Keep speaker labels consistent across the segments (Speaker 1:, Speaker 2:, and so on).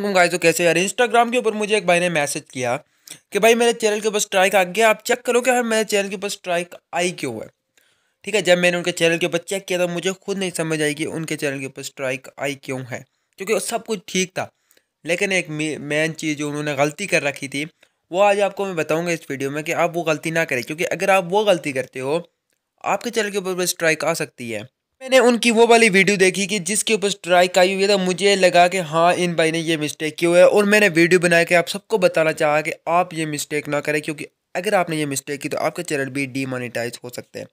Speaker 1: guys तो कैसे यार इंस्टाग्राम के ऊपर मुझे एक भाई ने मैसेज किया कि भाई मेरे चैनल के ऊपर स्ट्राइक आ गया आप चेक करो कि हाँ, मेरे चैनल के ऊपर स्ट्राइक आई क्यों है ठीक है जब मैंने उनके चैनल के ऊपर चेक किया तो मुझे खुद नहीं समझ आई कि उनके चैनल के ऊपर स्ट्राइक आई क्यों है क्योंकि सब कुछ ठीक था लेकिन एक मेन चीज़ जो उन्होंने गलती कर रखी थी वो आज आपको मैं बताऊँगा इस वीडियो में कि आप वो गलती ना करें क्योंकि अगर आप वो गलती करते हो आपके चैनल के ऊपर स्ट्राइक आ सकती है मैंने उनकी वो वाली वीडियो देखी कि जिसके ऊपर स्ट्राइक आई हुई तो मुझे लगा कि हाँ इन भाई ने ये मिस्टेक क्यों है और मैंने वीडियो बना के आप सबको बताना चाहा कि आप ये मिस्टेक ना करें क्योंकि अगर आपने ये मिस्टेक की तो आपका चैनल भी डीमोनेटाइज हो सकते हैं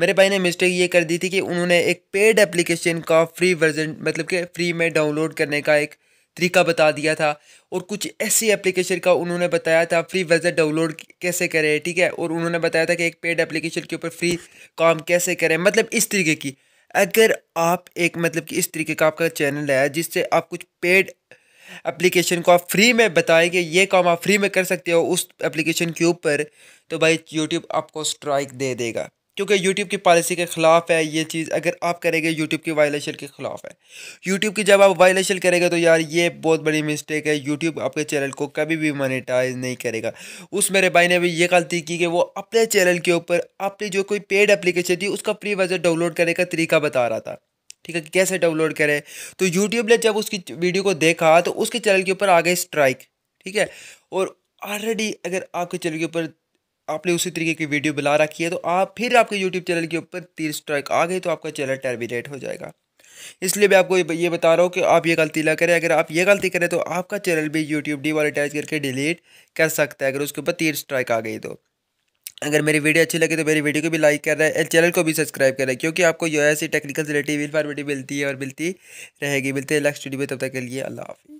Speaker 1: मेरे भाई ने मिस्टेक ये कर दी थी कि उन्होंने एक पेड एप्लीकेशन का फ्री वर्जन मतलब कि फ्री में डाउनलोड करने का एक तरीका बता दिया था और कुछ ऐसी एप्लीकेशन का उन्होंने बताया था फ्री वेजर डाउनलोड कैसे करें ठीक है और उन्होंने बताया था कि एक पेड एप्लीकेशन के ऊपर फ्री काम कैसे करें मतलब इस तरीके की अगर आप एक मतलब कि इस तरीके का आपका चैनल है जिससे आप कुछ पेड एप्लीकेशन को आप फ्री में बताएं कि ये काम आप फ्री में कर सकते हो उस एप्लीकेशन के ऊपर तो भाई यूट्यूब आपको स्ट्राइक दे देगा क्योंकि यूट्यूब की पॉलिसी के ख़िलाफ़ है ये चीज़ अगर आप करेंगे यूट्यूब की वायलेशन के ख़िलाफ़ है यूट्यूब की जब आप वायलेशन करेंगे तो यार ये बहुत बड़ी मिस्टेक है यूट्यूब आपके चैनल को कभी भी मोनेटाइज नहीं करेगा उस मेरे भाई ने भी ये गलती की कि वो अपने चैनल के ऊपर अपनी जो कोई पेड एप्लीकेशन थी उसका फ्री वजह डाउनलोड करने का तरीका बता रहा था ठीक है कैसे डाउनलोड करें तो यूट्यूब ने जब उसकी वीडियो को देखा तो उसके चैनल के ऊपर आ गए स्ट्राइक ठीक है और ऑलरेडी अगर आपके चैनल के ऊपर आपने उसी तरीके की वीडियो बुला रखी है तो आप फिर आपके यूट्यूब चैनल के ऊपर तीन स्ट्राइक आ गए तो आपका चैनल टर्मिनेट हो जाएगा इसलिए मैं आपको ये बता रहा हूँ कि आप ये गलती ना करें अगर आप ये गलती करें तो आपका चैनल भी यूट्यूब डिमोनेटाइज करके डिलीट कर सकता है अगर उसके ऊपर तीन स्ट्राइक आ गई तो अगर मेरी वीडियो अच्छी लगे तो मेरी वीडियो को भी लाइक कर रहे हैं चैनल को भी सब्सक्राइब कर रहे हैं क्योंकि आपको यू ऐसी टेक्निकल रिलेटिव इन्फॉर्मेटिव मिलती है और मिलती रहेगी मिलते हैं नेक्स्ट वीडियो में तब तक के लिए अल्लाह हाफ़